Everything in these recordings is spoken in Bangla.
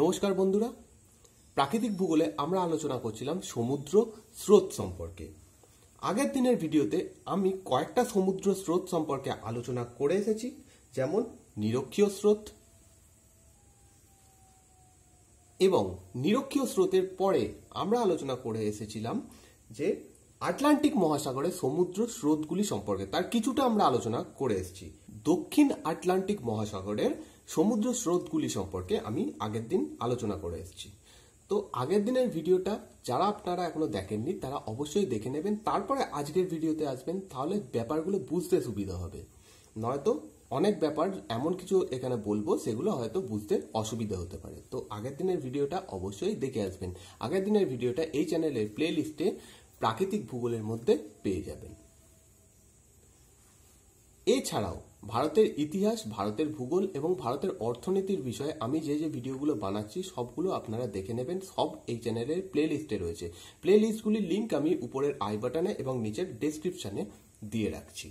নমস্কার বন্ধুরা প্রাকৃতিক ভূগোলে আমরা আলোচনা করছিলাম সমুদ্র স্রোত সম্পর্কে আগের দিনের ভিডিওতে আমি কয়েকটা সমুদ্র স্রোত সম্পর্কে আলোচনা করে এসেছি যেমন নিরক্ষীয় স্রোত এবং নিরক্ষীয় স্রোতের পরে আমরা আলোচনা করে এসেছিলাম যে আটলান্টিক মহাসাগরে সমুদ্র স্রোতগুলি সম্পর্কে তার কিছুটা আমরা আলোচনা করে এসেছি দক্ষিণ আটলান্টিক মহাসাগরের সমুদ্র স্রোতগুলি সম্পর্কে আমি আগের দিন আলোচনা করে এসেছি তো আগের দিনের ভিডিওটা যারা আপনারা এখনো দেখেননি তারা অবশ্যই দেখে নেবেন তারপরে আজকের ভিডিওতে আসবেন তাহলে ব্যাপারগুলো বুঝতে সুবিধা হবে নয়তো অনেক ব্যাপার এমন কিছু এখানে বলবো সেগুলো হয়তো বুঝতে অসুবিধা হতে পারে তো আগের দিনের ভিডিওটা অবশ্যই দেখে আসবেন আগের দিনের ভিডিওটা এই চ্যানেলের প্লে লিস্টে প্রাকৃতিক ভূগোলের মধ্যে পেয়ে যাবেন এছাড়াও ভারতের ইতিহাস ভারতের ভূগোল এবং ভারতের অর্থনীতির বিষয়ে আমি যে যে ভিডিওগুলো বানাচ্ছি সবগুলো আপনারা দেখে নেবেন সব এই চ্যানেলের প্লে লিস্টে রয়েছে প্লে লিস্টগুলির লিঙ্ক আমি উপরের আই বাটনে এবং নিচের ডেসক্রিপশানে দিয়ে রাখছি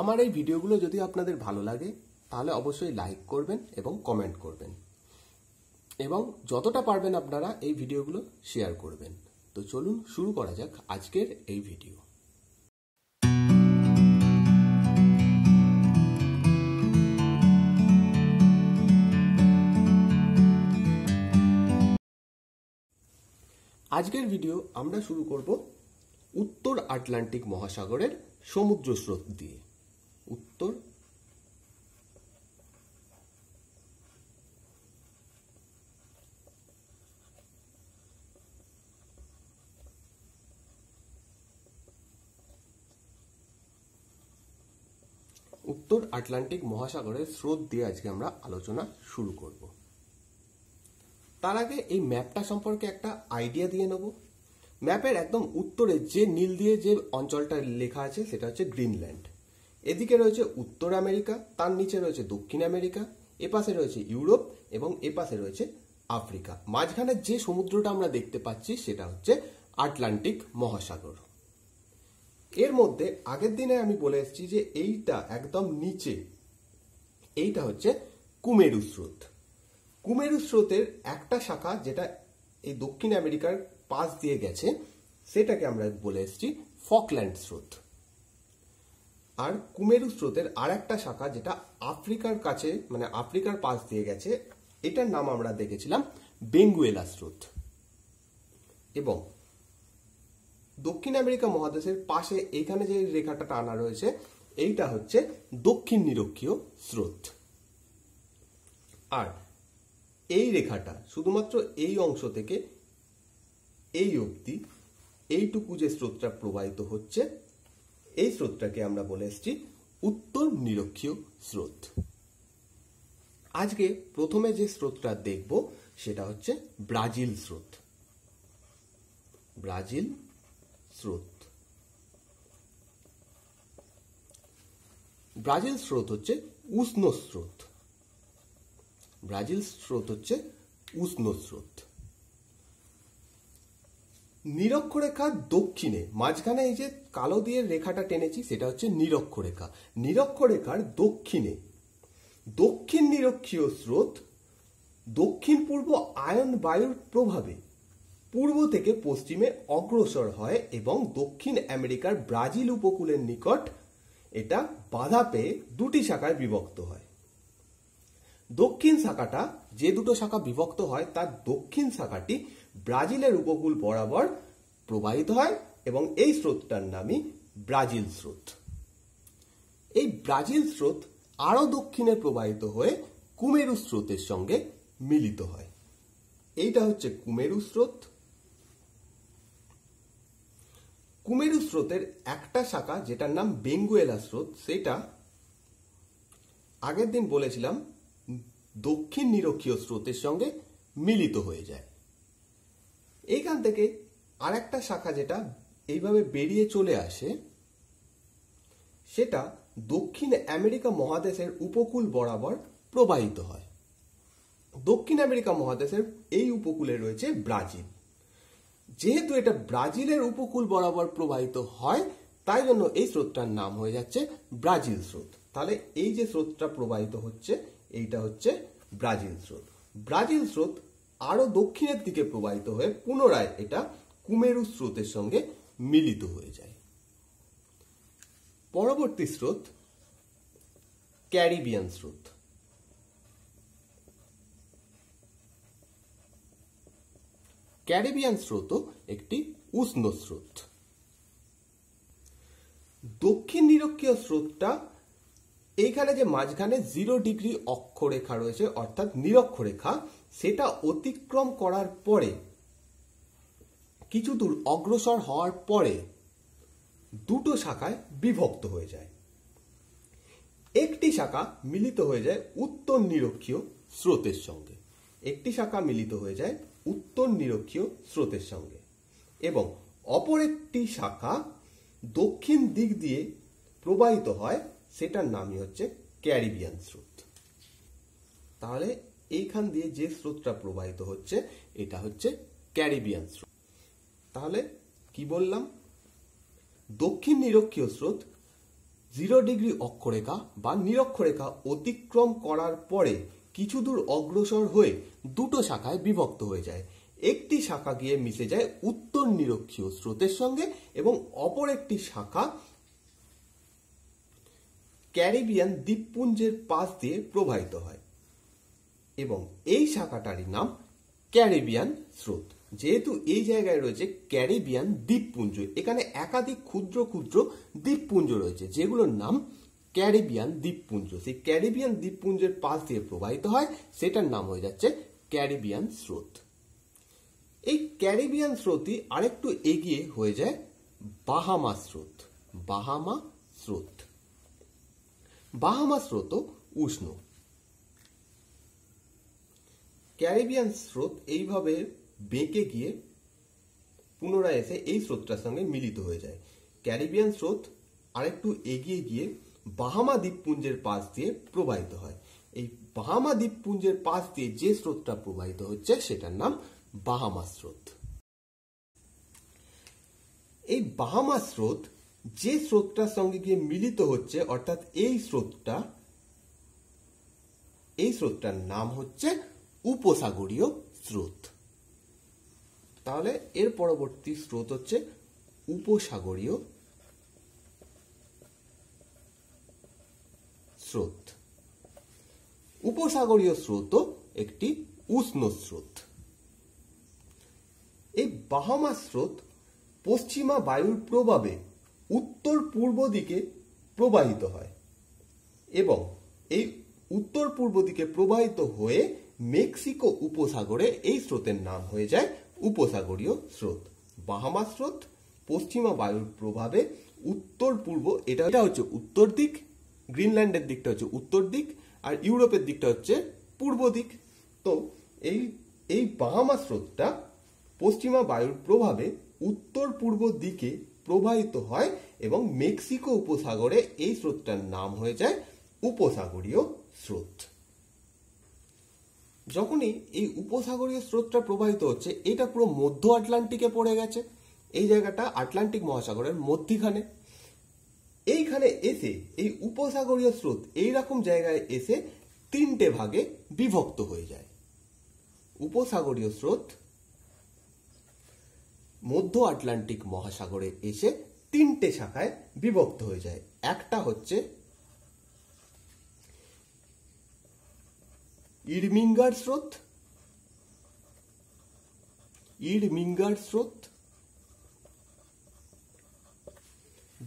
আমার এই ভিডিওগুলো যদি আপনাদের ভালো লাগে তাহলে অবশ্যই লাইক করবেন এবং কমেন্ট করবেন এবং যতটা পারবেন আপনারা এই ভিডিওগুলো শেয়ার করবেন তো চলুন শুরু করা যাক আজকের এই ভিডিও আজকের ভিডিও আমরা শুরু করব উত্তর আটলান্টিক মহাসাগরের সমুদ্র স্রোত দিয়ে উত্তর উত্তর আটলান্টিক মহাসাগরের স্রোত দিয়ে আজকে আমরা আলোচনা শুরু করবো তার আগে এই ম্যাপটা সম্পর্কে একটা আইডিয়া দিয়ে নেব ম্যাপের একদম উত্তরে যে নীল দিয়ে যে অঞ্চলটা লেখা আছে সেটা হচ্ছে গ্রিনল্যান্ড এদিকে রয়েছে উত্তর আমেরিকা তার নিচে রয়েছে দক্ষিণ আমেরিকা এপাশে রয়েছে ইউরোপ এবং এপাশে রয়েছে আফ্রিকা মাঝখানে যে সমুদ্রটা আমরা দেখতে পাচ্ছি সেটা হচ্ছে আটলান্টিক মহাসাগর এর মধ্যে আগের দিনে আমি বলে এসেছি যে এইটা একদম নিচে এইটা হচ্ছে কুমেরু স্রোত কুমেরু স্রোতের একটা শাখা যেটা এই দক্ষিণ আমেরিকার পাশ দিয়ে গেছে সেটাকে আমরা বলে এসেছি ফকল্যান্ড স্রোত আর কুমেরু স্রোতের আর একটা শাখা যেটা আফ্রিকার কাছে মানে আফ্রিকার পাশ দিয়ে গেছে এটার নাম আমরা দেখেছিলাম বেঙ্গুয়েলা স্রোত এবং দক্ষিণ আমেরিকা মহাদেশের পাশে এইখানে যে রেখাটা টানা রয়েছে এইটা হচ্ছে দক্ষিণ নিরক্ষীয় স্রোত আর এই রেখাটা শুধুমাত্র এই অংশ থেকে এই অবধি এইটুকু যে স্রোতটা প্রবাহিত হচ্ছে এই স্রোতটাকে আমরা বলে এসছি উত্তর নিরক্ষীয় স্রোত আজকে প্রথমে যে স্রোতটা দেখব সেটা হচ্ছে ব্রাজিল স্রোত ব্রাজিল স্রোত ব্রাজিল স্রোত হচ্ছে উষ্ণ স্রোত ব্রাজিল স্রোত হচ্ছে উষ্ণ স্রোত নিরক্ষরেখা দক্ষিণে মাঝখানে এই যে কালো দিয়ে রেখাটা টেনেছি সেটা হচ্ছে নিরক্ষরেখা নিরক্ষরেখার দক্ষিণে দক্ষিণ নিরক্ষীয় স্রোত দক্ষিণ পূর্ব আয়ন বায়ুর প্রভাবে পূর্ব থেকে পশ্চিমে অগ্রসর হয় এবং দক্ষিণ আমেরিকার ব্রাজিল উপকূলের নিকট এটা বাধা পেয়ে দুটি শাখায় বিভক্ত হয় দক্ষিণ শাখাটা যে দুটো শাখা বিভক্ত হয় তার দক্ষিণ শাখাটি ব্রাজিলের উপকূল বরাবর প্রবাহিত হয় এবং এই স্রোতটার নামই ব্রাজিল স্রোত এই ব্রাজিল স্রোত আরও দক্ষিণে প্রবাহিত হয়ে কুমেরু স্রোতের সঙ্গে মিলিত হয় এইটা হচ্ছে কুমেরু স্রোত কুমেরু স্রোতের একটা শাখা যেটার নাম বেঙ্গুয়েলা স্রোত সেটা আগের দিন বলেছিলাম দক্ষিণ নিরক্ষীয় স্রোতের সঙ্গে মিলিত হয়ে যায় এইখান থেকে আর একটা শাখা যেটা এইভাবে বেরিয়ে চলে আসে সেটা দক্ষিণ আমেরিকা মহাদেশের উপকূল বরাবর প্রবাহিত হয় দক্ষিণ আমেরিকা মহাদেশের এই উপকূলে রয়েছে ব্রাজিল যেহেতু এটা ব্রাজিলের উপকূল বরাবর প্রবাহিত হয় তাই জন্য এই স্রোতটার নাম হয়ে যাচ্ছে ব্রাজিল স্রোত তাহলে এই যে স্রোতটা প্রবাহিত হচ্ছে এইটা হচ্ছে ব্রাজিল স্রোত ব্রাজিল স্রোত আরো দক্ষিণের দিকে প্রবাহিত হয়ে পুনরায় এটা কুমেরু স্রোতের সঙ্গে মিলিত হয়ে যায় পরবর্তী স্রোত ক্যারিবিয়ান স্রোত ক্যারিবিয়ান স্রোতও একটি উষ্ণ স্রোত দক্ষিণ নিরক্ষীয় স্রোতটা এইখানে যে মাঝখানে জিরো ডিগ্রি অক্ষরেখা রয়েছে অর্থাৎ নিরক্ষরেখা সেটা অতিক্রম করার পরে কিছু দূর অগ্রসর হওয়ার পরে দুটো শাখায় বিভক্ত হয়ে যায় একটি শাখা মিলিত হয়ে যায় উত্তর নিরক্ষীয় স্রোতের সঙ্গে একটি শাখা মিলিত হয়ে যায় উত্তর নিরক্ষীয় স্রোতের সঙ্গে এবং অপর একটি শাখা দক্ষিণ দিক দিয়ে প্রবাহিত হয় সেটার নামই হচ্ছে ক্যারিবিয়ান স্রোত তাহলে এইখান দিয়ে যে স্রোতটা প্রবাহিত হচ্ছে এটা হচ্ছে ক্যারিবিয়ান স্রোত তাহলে কি বললাম দক্ষিণ নিরক্ষীয় স্রোত জিরো ডিগ্রি অক্ষরেখা বা নিরক্ষরেখা অতিক্রম করার পরে কিছু দূর অগ্রসর হয়ে দুটো শাখায় বিভক্ত হয়ে যায় একটি শাখা গিয়ে মিশে যায় উত্তর নিরক্ষীয় স্রোতের সঙ্গে এবং অপর একটি শাখা ক্যারিবিয়ান দ্বীপপুঞ্জের পাশ দিয়ে প্রবাহিত হয় এবং এই শাখাটারই নাম ক্যারিবিয়ান স্রোত যেহেতু এই জায়গায় রয়েছে ক্যারিবিয়ান দ্বীপপুঞ্জ এখানে একাধিক ক্ষুদ্র ক্ষুদ্র দ্বীপপুঞ্জ রয়েছে যেগুলোর নাম ক্যারিবিয়ান দ্বীপপুঞ্জ সেই ক্যারিবিয়ান দ্বীপপুঞ্জের পাশ দিয়ে প্রবাহিত হয় সেটার নাম হয়ে যাচ্ছে ক্যারিবিয়ান স্রোত এই ক্যারিবিয়ান স্রোতই আরেকটু এগিয়ে হয়ে যায় বাহামা স্রোত বাহামা স্রোত বাহামা স্রোত উষ্ণ ক্যারিবিয়ান স্রোত এইভাবে বেঁকে গিয়ে পুনরায় এসে এই স্রোতটার সঙ্গে মিলিত হয়ে যায় ক্যারিবিয়ান স্রোত আরেকটু এগিয়ে গিয়ে বাহামা দ্বীপপুঞ্জের পাশ দিয়ে প্রবাহিত হয় এই বাহামা দ্বীপপুঞ্জের পাশ দিয়ে যে স্রোতটা প্রবাহিত হচ্ছে সেটার নাম বাহামা স্রোত এই বাহামা স্রোত যে স্রোতটার সঙ্গে গিয়ে মিলিত হচ্ছে অর্থাৎ এই স্রোতটা এই স্রোতটার নাম হচ্ছে উপসাগরীয় স্রোত তাহলে এর পরবর্তী স্রোত হচ্ছে উপসাগরীয় স্রোত উপসাগরীয় স্রোত একটি উষ্ণ স্রোত এই বাহামা স্রোত পশ্চিমা বায়ুর প্রভাবে উত্তর পূর্ব দিকে প্রবাহিত হয় এবং এই উত্তর পূর্ব দিকে প্রবাহিত হয়ে মেক্সিকো উপসাগরে এই স্রোতের নাম হয়ে যায় উপসাগরীয় স্রোত বাহামা স্রোত পশ্চিমা বায়ুর প্রভাবে উত্তর পূর্ব এটা এটা হচ্ছে উত্তর দিক গ্রিনল্যান্ডের দিকটা হচ্ছে উত্তর দিক আর ইউরোপের দিকটা হচ্ছে পূর্ব দিক তো এই এই বাহামা স্রোতটা পশ্চিমা বায়ুর প্রভাবে উত্তর পূর্ব দিকে প্রবাহিত হয় এবং মেক্সিকো উপসাগরে এই স্রোতটার নাম হয়ে যায় উপসাগরীয় স্রোত যখনই এই উপসাগরীয় স্রোতটা প্রবাহিত হচ্ছে এটা পুরো মধ্য আটলান্টিকে পড়ে গেছে এই জায়গাটা আটলান্টিক মহাসাগরের মধ্যিখানে এইখানে এসে এই উপসাগরীয় স্রোত এইরকম জায়গায় এসে তিনটে ভাগে বিভক্ত হয়ে যায় উপসাগরীয় স্রোত মধ্য আটলান্টিক মহাসাগরে এসে তিনটে শাখায় বিভক্ত হয়ে যায় একটা হচ্ছে ইরমিঙ্গার স্রোত ইরমিঙ্গার স্রোত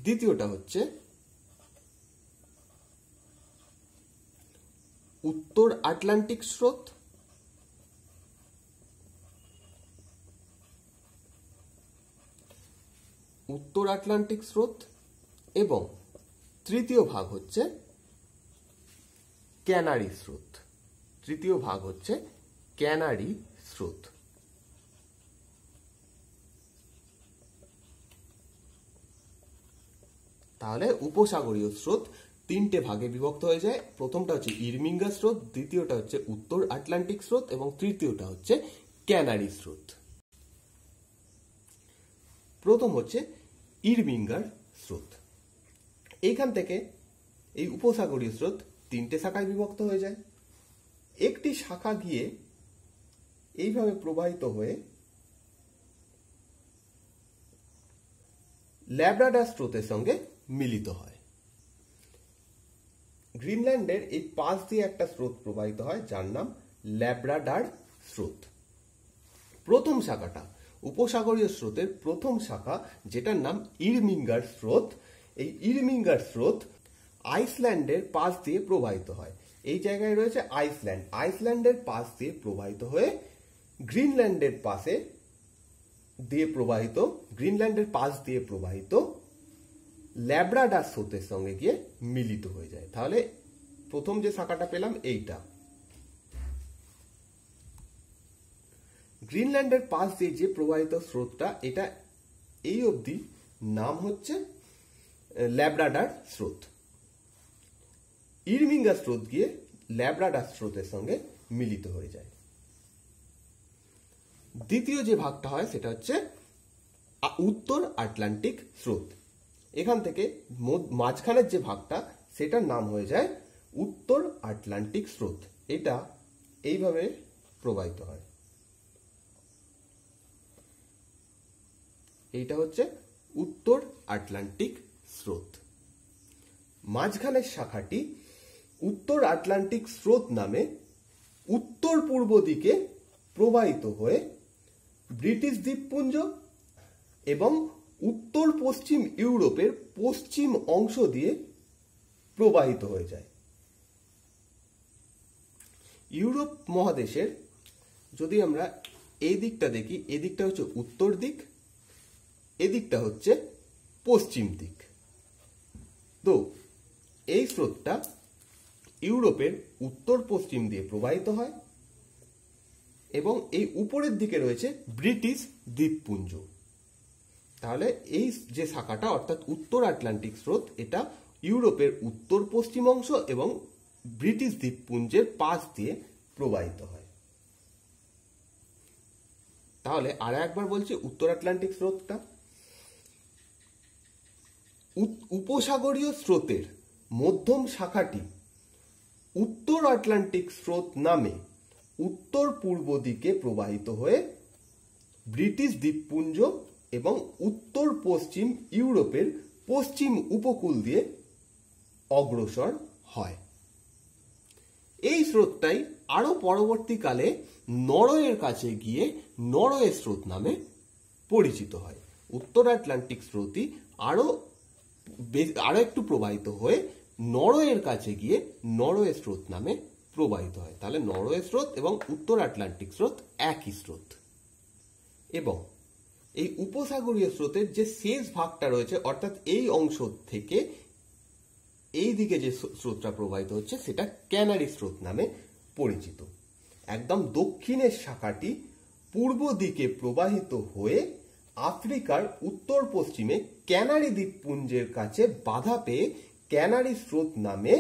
দ্বিতীয়টা হচ্ছে উত্তর আটলান্টিক স্রোত উত্তর আটলান্টিক স্রোত এবং তৃতীয় ভাগ হচ্ছে ক্যানারি স্রোত তৃতীয় ভাগ হচ্ছে ক্যানারি স্রোত তাহলে উপসাগরীয় স্রোত তিনটে ভাগে বিভক্ত হয়ে যায় প্রথমটা হচ্ছে ইরমিঙ্গা স্রোত দ্বিতীয়টা হচ্ছে উত্তর আটলান্টিক স্রোত এবং তৃতীয়টা হচ্ছে ক্যানারি স্রোত প্রথম হচ্ছে ইরমিঙ্গার স্রোত এইখান থেকে এই উপসাগরীয় স্রোত তিনটে শাখায় বিভক্ত হয়ে যায় একটি শাখা গিয়ে এইভাবে প্রবাহিত হয়ে ল্যাব্রাডার স্রোতের সঙ্গে মিলিত হয় গ্রিনল্যান্ডের এই পাশ দিয়ে একটা স্রোত প্রবাহিত হয় যার নাম ল্যাব্রাডার স্রোত প্রথম শাখাটা উপসাগরীয় স্রোতের প্রথম শাখা যেটার নাম ইরমিঙ্গার স্রোত এই ইরমিঙ্গার স্রোত আইসল্যান্ডের পাশ দিয়ে প্রবাহিত হয় এই জায়গায় রয়েছে আইসল্যান্ড আইসল্যান্ডের পাশ দিয়ে প্রবাহিত হয়ে গ্রিনল্যান্ডের পাশে দিয়ে প্রবাহিত গ্রিনল্যান্ডের পাশ দিয়ে প্রবাহিত ল্যাব্রাডার স্রোতের সঙ্গে গিয়ে মিলিত হয়ে যায় তাহলে প্রথম যে শাখাটা পেলাম এইটা গ্রিনল্যান্ডের পাশ দিয়ে যে প্রবাহিত স্রোতটা এটা এই অবধি নাম হচ্ছে ল্যাব্রাডার স্রোত ইরমিঙ্গা স্রোত গিয়ে ল্যাবরাডার স্রোতের সঙ্গে মিলিত হয়ে যায় দ্বিতীয় যে ভাগটা হয় সেটা হচ্ছে উত্তর আটলান্টিক স্রোত এখান থেকে মাঝখানের যে ভাগটা সেটার নাম হয়ে যায় উত্তর আটলান্টিক স্রোত এটা এইভাবে প্রবাহিত হয় এইটা হচ্ছে উত্তর আটলান্টিক স্রোত মাঝখানের শাখাটি উত্তর আটলান্টিক স্রোত নামে উত্তর পূর্ব দিকে প্রবাহিত হয়ে ব্রিটিশ দ্বীপপুঞ্জ এবং উত্তর পশ্চিম ইউরোপের পশ্চিম অংশ দিয়ে প্রবাহিত হয়ে যায় ইউরোপ মহাদেশের যদি আমরা এই দিকটা দেখি এদিকটা হচ্ছে উত্তর দিক এদিকটা হচ্ছে পশ্চিম দিক তো এই স্রোতটা ইউরোপের উত্তর পশ্চিম দিয়ে প্রবাহিত হয় এবং এই উপরের দিকে রয়েছে ব্রিটিশ দ্বীপপুঞ্জ তাহলে এই যে শাখাটা অর্থাৎ উত্তর আটলান্টিক স্রোত এটা ইউরোপের উত্তর পশ্চিম অংশ এবং ব্রিটিশ দ্বীপপুঞ্জের পাশ দিয়ে প্রবাহিত হয় তাহলে আর একবার বলছি উত্তর আটলান্টিক স্রোতটা উপসাগরীয় স্রোতের মধ্যম শাখাটি উত্তর আটলান্টিক স্রোত নামে উত্তর পূর্ব দিকে প্রবাহিত হয়ে ব্রিটিশ দ্বীপপুঞ্জ এবং উত্তর পশ্চিম ইউরোপের পশ্চিম উপকূল দিয়ে অগ্রসর হয় এই স্রোতটাই আরও পরবর্তীকালে নরওয়ের কাছে গিয়ে নরওয়ের স্রোত নামে পরিচিত হয় উত্তর আটলান্টিক স্রোতই আরও আরও একটু প্রবাহিত হয়ে নরওয়ের কাছে গিয়ে নরওয়ে স্রোত নামে প্রবাহিত হয় তাহলে নরওয়ে স্রোত এবং উত্তর আটলান্টিক স্রোত একই স্রোত এবং এই উপসাগরীয় স্রোতের যে শেষ ভাগটা রয়েছে অর্থাৎ এই অংশ থেকে এই দিকে যে স্রোতটা প্রবাহিত হচ্ছে সেটা ক্যানারি স্রোত নামে পরিচিত একদম দক্ষিণের শাখাটি পূর্ব দিকে প্রবাহিত হয়ে আফ্রিকার উত্তর পশ্চিমে ক্যানারি দ্বীপপুঞ্জের কাছে বাধা পেয়ে ক্যানারি স্রোত নামে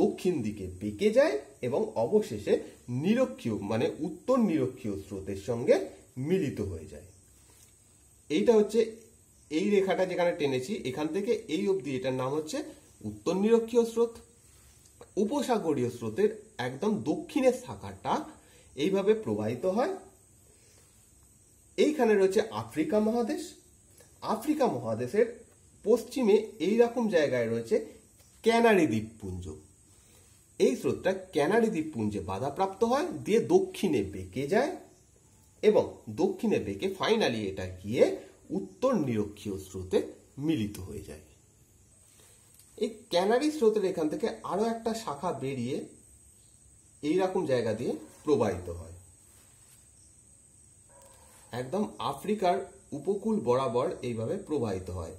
দক্ষিণ দিকে বেঁকে যায় এবং অবশেষে নিরক্ষীয় মানে উত্তর নিরক্ষীয় স্রোতের সঙ্গে মিলিত হয়ে যায় এইটা হচ্ছে এই রেখাটা যেখানে টেনেছি এখান থেকে এই অবধি এটার নাম হচ্ছে উত্তর নিরক্ষীয় স্রোত উপসাগরীয় স্রোতের একদম দক্ষিণের শাখাটা এইভাবে প্রবাহিত হয় এইখানে রয়েছে আফ্রিকা মহাদেশ আফ্রিকা মহাদেশের পশ্চিমে এই রকম জায়গায় রয়েছে ক্যানারি দ্বীপপুঞ্জ এই স্রোতটা ক্যানারি দ্বীপপুঞ্জে বাধাপ্রাপ্ত হয় দিয়ে দক্ষিণে বেঁকে যায় এবং দক্ষিণে বেঁকে ফাইনালি এটা গিয়ে উত্তর নিরক্ষীয় স্রোতে মিলিত হয়ে যায় এই ক্যানারি স্রোতের এখান থেকে আরও একটা শাখা বেরিয়ে এইরকম জায়গা দিয়ে প্রবাহিত হয় একদম আফ্রিকার উপকূল বরাবর এইভাবে প্রবাহিত হয়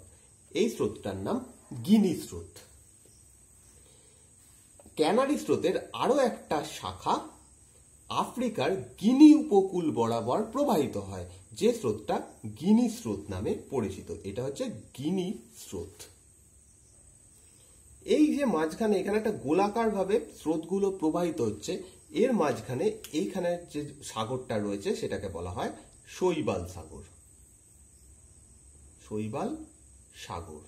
এই স্রোতটার নাম গিনি স্রোত ক্যানারি স্রোতের আরো একটা শাখা আফ্রিকার গিনি উপকূল বরাবর প্রবাহিত হয় যে স্রোতটা গিনি স্রোত নামে পরিচিত এটা হচ্ছে গিনি স্রোত এই যে মাঝখানে এখানে একটা গোলাকার ভাবে স্রোতগুলো প্রবাহিত হচ্ছে এর মাঝখানে এইখানে যে সাগরটা রয়েছে সেটাকে বলা হয় শৈবাল সাগর শৈবাল সাগর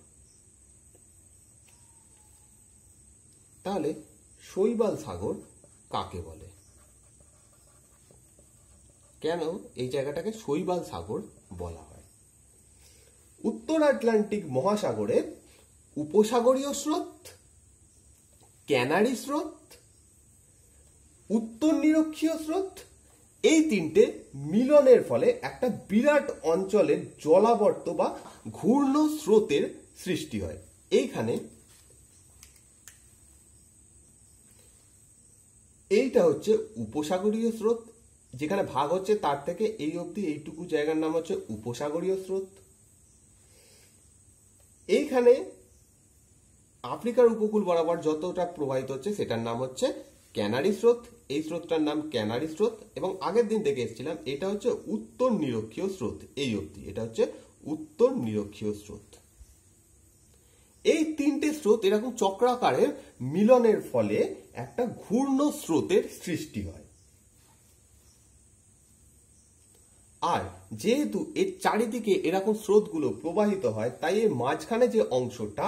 তাহলে শৈবাল সাগর কাকে বলে কেন এই জায়গাটাকে শৈবাল সাগর বলা হয় উত্তর আটলান্টিক মহাসাগরের উপসাগরীয় স্রোত ক্যানারি স্রোত উত্তর নিরক্ষীয় স্রোত এই তিনটে মিলনের ফলে একটা বিরাট অঞ্চলের জলাবর্ত বা ঘূর্ণ স্রোতের সৃষ্টি হয় এইখানে এইটা হচ্ছে উপসাগরীয় স্রোত যেখানে ভাগ হচ্ছে তার থেকে এই অবধি এইটুকু জায়গার নাম হচ্ছে উপসাগরীয় স্রোত এইখানে আফ্রিকার উপকূল বরাবর যতটা প্রবাহিত হচ্ছে সেটার নাম হচ্ছে ক্যানারি স্রোত এই স্রোতটার নাম ক্যানারি স্রোত এবং আগের দিন দেখে এসেছিলাম এটা হচ্ছে উত্তর নিরক্ষীয় স্রোত এই অবধি এটা হচ্ছে উত্তর নিরক্ষীয় স্রোত এই তিনটে স্রোত এরকম চক্রাকারের মিলনের ফলে একটা ঘূর্ণ স্রোতের সৃষ্টি হয় আর যেহেতু এর চারিদিকে এরকম স্রোতগুলো প্রবাহিত হয় তাই এর মাঝখানে যে অংশটা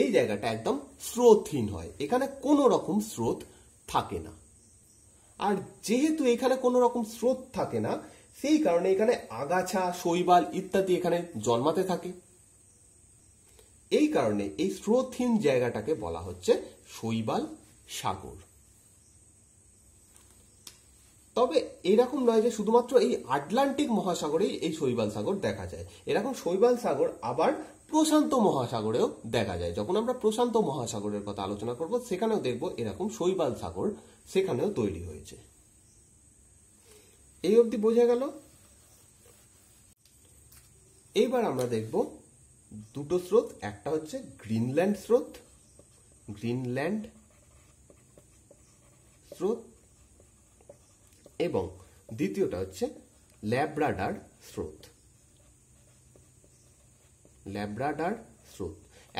এই জায়গাটা একদম স্রোতহীন হয় এখানে কোনো রকম স্রোত থাকে না আর যেহেতু এখানে কোনো রকম স্রোত থাকে না সেই কারণে এখানে আগাছা শৈবাল ইত্যাদি এখানে জন্মাতে থাকে এই কারণে এই স্রোতহীন জায়গাটাকে বলা হচ্ছে শৈবাল সাগর তবে এরকম নয় যে শুধুমাত্র এই আটলান্টিক মহাসাগরেই এই শৈবাল সাগর দেখা যায় এরকম শৈবাল সাগর আবার প্রশান্ত মহাসাগরেও দেখা যায় যখন আমরা প্রশান্ত মহাসাগরের কথা আলোচনা করব সেখানেও দেখব এরকম শৈবাল সাগর সেখানেও তৈরি হয়েছে এই অবধি বোঝা গেল এইবার আমরা দেখব দুটো স্রোত একটা হচ্ছে গ্রিনল্যান্ড স্রোত গ্রিনল্যান্ড স্রোত এবং দ্বিতীয়টা হচ্ছে ল্যাব্রাডার স্রোত ল্যাব্রাডার স্রোত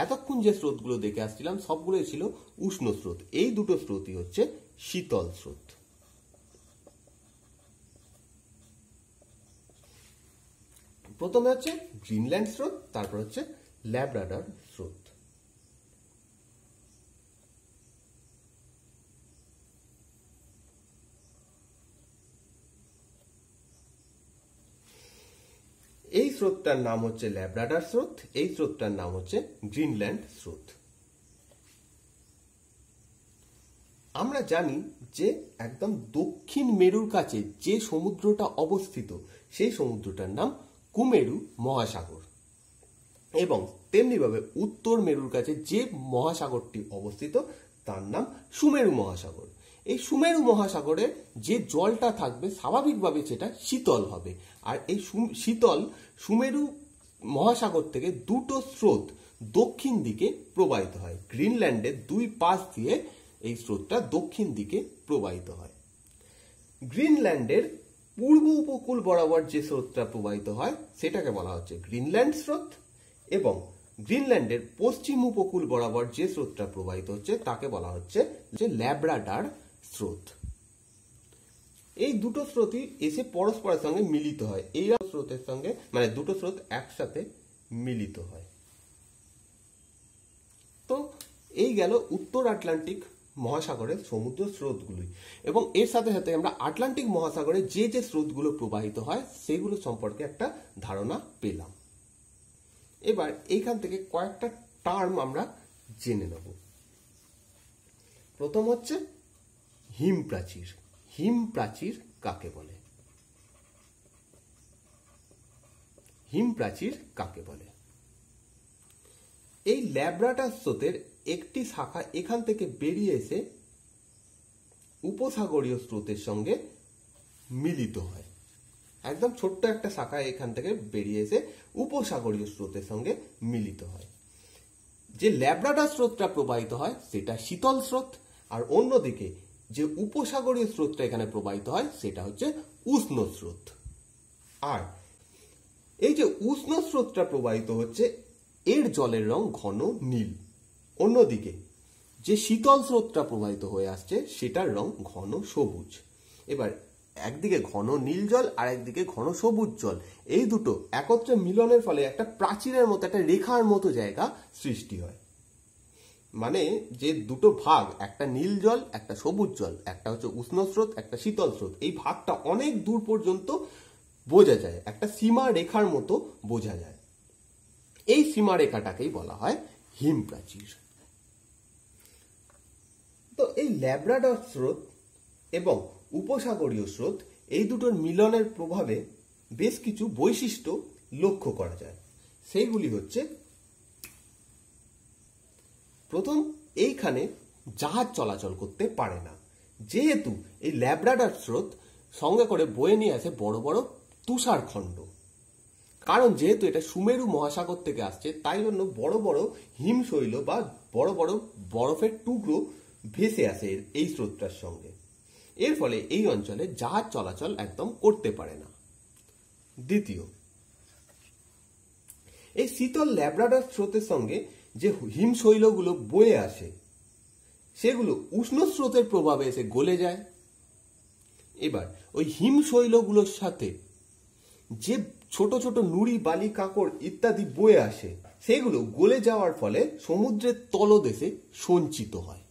এতক্ষণ যে স্রোতগুলো দেখে আসছিলাম সবগুলোই ছিল উষ্ণ স্রোত এই দুটো স্রোতই হচ্ছে শীতল স্রোত প্রথমে হচ্ছে গ্রিনল্যান্ড স্রোত তারপর হচ্ছে ল্যাব্রাডার স্রোতটার নাম হচ্ছে ল্যাব্রাডার স্রোত এই স্রোতটার নাম হচ্ছে গ্রিনল্যান্ড স্রোত আমরা জানি যে একদম দক্ষিণ মেরুর কাছে যে সমুদ্রটা অবস্থিত সেই সমুদ্রটার নাম কুমেরু মহাসাগর এবং তেমনিভাবে উত্তর মেরুর কাছে যে মহাসাগরটি অবস্থিত তার নাম সুমেরু মহাসাগর এই সুমেরু মহাসাগরে যে জলটা থাকবে স্বাভাবিকভাবে সেটা শীতল হবে আর এই শীতল সুমেরু মহাসাগর থেকে দুটো স্রোত দক্ষিণ দিকে প্রবাহিত হয় গ্রিনল্যান্ডের দুই পাশ দিয়ে এই স্রোতটা দক্ষিণ দিকে প্রবাহিত হয় গ্রিনল্যান্ডের পূর্ব উপকূল বরাবর যে স্রোতটা প্রবাহিত হয় সেটাকে বলা হচ্ছে গ্রিনল্যান্ড স্রোত এবং গ্রিনল্যান্ডের পশ্চিম উপকূল বরাবর যে স্রোতটা প্রবাহিত হচ্ছে তাকে বলা হচ্ছে যে ল্যাব্রাডার স্রোত এই দুটো স্রোতই এসে পরস্পরের সঙ্গে মিলিত হয় এই স্রোতের সঙ্গে মানে দুটো স্রোত একসাথে মিলিত হয় তো এই গেল উত্তর আটলান্টিক মহাসাগরের সমুদ্র স্রোতগুলি এবং এর সাথে সাথে আমরা আটলান্টিক মহাসাগরে যে যে স্রোতগুলো প্রবাহিত হয় সেগুলো সম্পর্কে একটা ধারণা পেলাম এবার এইখান থেকে কয়েকটা টার্ম আমরা জেনে নেব প্রথম হচ্ছে হিম প্রাচীর হিম প্রাচীর কাকে বলে হিম প্রাচীর কাকে বলে এই ল্যাব্রাটার স্রোতের একটি শাখা এখান থেকে বেরিয়ে এসে উপসাগরীয় স্রোতের সঙ্গে মিলিত হয় একদম ছোট্ট একটা শাখা এখান থেকে বেরিয়ে এসে উপসাগরীয় স্রোতের সঙ্গে মিলিত হয় যে ল্যাব্রাডার স্রোতটা প্রবাহিত হয় সেটা শীতল স্রোত আর অন্যদিকে যে উপসাগরীয় স্রোতটা এখানে প্রবাহিত হয় সেটা হচ্ছে উষ্ণ স্রোত আর এই যে উষ্ণ স্রোতটা প্রবাহিত হচ্ছে এর জলের রং ঘন নীল অন্যদিকে যে শীতল স্রোতটা প্রবাহিত হয়ে আসছে সেটার রং ঘন সবুজ এবার একদিকে ঘন নীল জল আর একদিকে ঘন সবুজ জল এই দুটো একত্রে মিলনের ফলে একটা প্রাচীরের মতো একটা রেখার মতো জায়গা সৃষ্টি হয় মানে যে দুটো ভাগ একটা নীল জল একটা সবুজ জল একটা হচ্ছে উষ্ণ স্রোত একটা শীতল স্রোত এই ভাগটা অনেক দূর পর্যন্ত বোঝা যায় একটা সীমা রেখার মতো বোঝা যায় এই সীমা রেখাটাকেই বলা হয় হিম প্রাচীর তো এই ল্যাব্রাডর স্রোত এবং উপসাগরীয় স্রোত এই দুটোর মিলনের প্রভাবে বেশ কিছু বৈশিষ্ট্য লক্ষ্য করা যায় সেইগুলি হচ্ছে প্রথম এইখানে জাহাজ চলাচল করতে পারে না যেহেতু এই ল্যাব্রাডার স্রোত সঙ্গে করে বয়ে নিয়ে আসে বড় বড় তুষারখণ্ড কারণ যেহেতু এটা সুমেরু মহাসাগর থেকে আসছে তাই জন্য বড় বড় হিমশৈল বা বড় বড় বরফের টুকরো ভেসে আসে এই স্রোতটার সঙ্গে এর ফলে এই অঞ্চলে জাহাজ চলাচল একদম করতে পারে না দ্বিতীয় এই শীতল ল্যাব্রাডার স্রোতের সঙ্গে যে হিমশৈলগুলো বয়ে আসে সেগুলো উষ্ণ স্রোতের প্রভাবে এসে গলে যায় এবার ওই হিমশৈলগুলোর সাথে যে ছোট ছোট নুড়ি বালি কাঁকড় ইত্যাদি বয়ে আসে সেগুলো গলে যাওয়ার ফলে সমুদ্রের তলদেশে সঞ্চিত হয়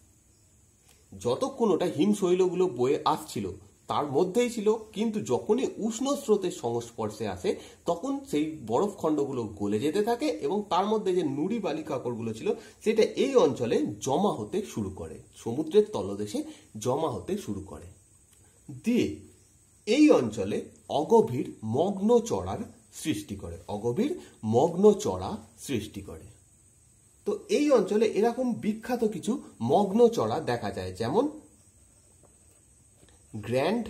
যতক্ষণ ওটা হিমশৈলগুলো বয়ে আসছিল তার মধ্যেই ছিল কিন্তু যখনই উষ্ণ স্রোতের সংস্পর্শে আসে তখন সেই বরফ খণ্ডগুলো গলে যেতে থাকে এবং তার মধ্যে যে নুড়ি বালি কাকড়গুলো ছিল সেটা এই অঞ্চলে জমা হতে শুরু করে সমুদ্রের তলদেশে জমা হতে শুরু করে দিয়ে এই অঞ্চলে অগভীর মগ্ন চড়ার সৃষ্টি করে অগভীর মগ্ন চড়া সৃষ্টি করে তো এই অঞ্চলে এরকম বিখ্যাত কিছু মগ্ন চড়া দেখা যায় যেমন গ্র্যান্ড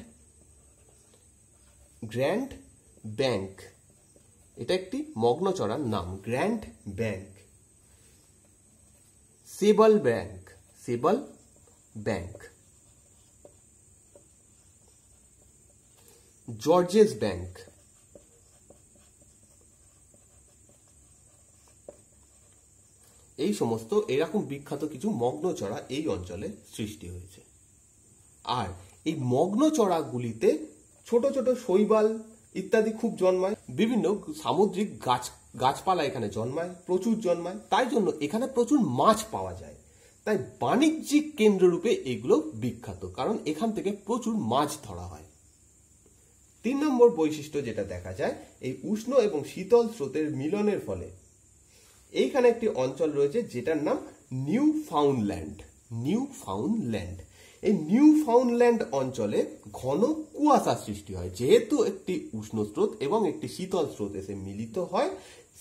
গ্র্যান্ড ব্যাংক এটা একটি মগ্নচড়ার নাম Grand Bank Sable Bank Sable Bank Georges Bank এই সমস্ত এরকম বিখ্যাত কিছু মগ্নচড়া এই অঞ্চলে সৃষ্টি হয়েছে আর এই মগ্ন চড়াগুলিতে ছোট ছোট শৈবাল ইত্যাদি খুব জন্মায় বিভিন্ন সামুদ্রিক গাছ গাছপালা এখানে জন্মায় প্রচুর জন্মায় তাই জন্য এখানে প্রচুর মাছ পাওয়া যায় তাই বাণিজ্যিক কেন্দ্ররূপে এগুলো বিখ্যাত কারণ এখান থেকে প্রচুর মাছ ধরা হয় তিন নম্বর বৈশিষ্ট্য যেটা দেখা যায় এই উষ্ণ এবং শীতল স্রোতের মিলনের ফলে এইখানে একটি অঞ্চল রয়েছে যেটার নাম নিউ ফাউন্ডল্যান্ড নিউ ফাউন্ডল্যান্ড এই নিউ ফাউন্ডল্যান্ড অঞ্চলে ঘন কুয়াশা সৃষ্টি হয় যেহেতু একটি উষ্ণ স্রোত এবং একটি শীতল স্রোত এসে মিলিত হয়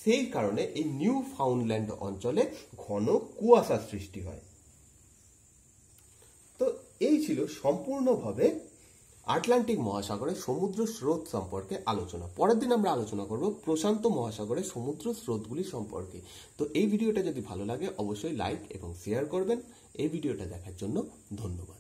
সেই কারণে এই নিউ ফাউন্ডল্যান্ড অঞ্চলে ঘন কুয়াশা সৃষ্টি হয় তো এই ছিল সম্পূর্ণভাবে আটলান্টিক মহাসাগরের সমুদ্র স্রোত সম্পর্কে আলোচনা পরের দিন আমরা আলোচনা করব প্রশান্ত মহাসাগরের সমুদ্র স্রোতগুলি সম্পর্কে তো এই ভিডিওটা যদি ভালো লাগে অবশ্যই লাইক এবং শেয়ার করবেন এই ভিডিওটা দেখার জন্য ধন্যবাদ